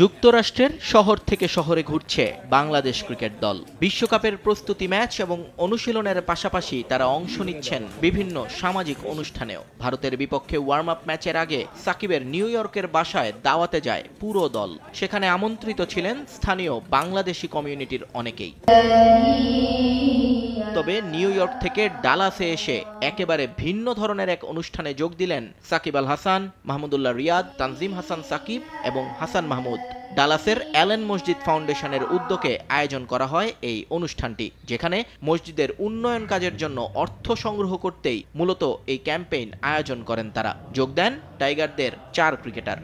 যুক্তরাষ্ট্রের শহর থেকে শহরে ঘুরছে বাংলাদেশ ক্রিকেট দল বিশ্বকাপের প্রস্তুতি ম্যাচ এবং অনুশীলনের পাশাপাশি তারা অংশ নিচ্ছেন বিভিন্ন সামাজিক অনুষ্ঠানেও ভারতের বিপক্ষে ওয়ার্ম আপ ম্যাচের আগে সাকিবের নিউ ইয়র্কের বাসায় দাওয়াতে যায় পুরো দল সেখানে আমন্ত্রিত ছিলেন স্থানীয় বাংলাদেশি কমিউনিটির অনেকেই তবে নিউ ইয়র্ক থেকে ডালাসে এসে একেবারে ভিন্ন ধরনের এক অনুষ্ঠানে যোগ দিলেন সাকিব আল হাসান মাহমুদুল্লাহ রিয়াদ তানজিম হাসান সাকিব এবং হাসান মাহমুদ ডালাসের অ্যালেন মসজিদ ফাউন্ডেশনের উদ্যোগে আয়োজন করা হয় এই অনুষ্ঠানটি যেখানে মসজিদের উন্নয়ন কাজের জন্য অর্থ সংগ্রহ করতেই মূলত এই ক্যাম্পেইন আয়োজন করেন তারা যোগ দেন টাইগারদের চার ক্রিকেটার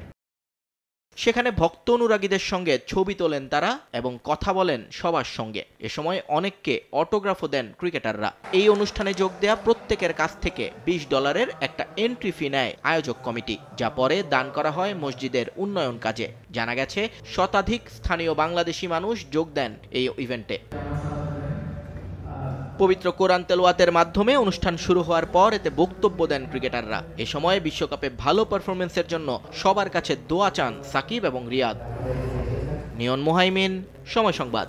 সেখানে ভক্ত অনুরাগীদের সঙ্গে ছবি তোলেন তারা এবং কথা বলেন সবার সঙ্গে এ সময় অনেককে অটোগ্রাফও দেন ক্রিকেটাররা এই অনুষ্ঠানে যোগ দেয়া প্রত্যেকের কাছ থেকে ২০ ডলারের একটা এন্ট্রি ফি নেয় আয়োজক কমিটি যা পরে দান করা হয় মসজিদের উন্নয়ন কাজে জানা গেছে শতাধিক স্থানীয় বাংলাদেশি মানুষ যোগ দেন এই ইভেন্টে পবিত্র কোরআন তেলোয়াতের মাধ্যমে অনুষ্ঠান শুরু হওয়ার পর এতে বক্তব্য দেন ক্রিকেটাররা এ সময় বিশ্বকাপে ভালো পারফরমেন্সের জন্য সবার কাছে দোয়া চান সাকিব এবং রিয়াদ নিয়ন মোহাইমিন সময় সংবাদ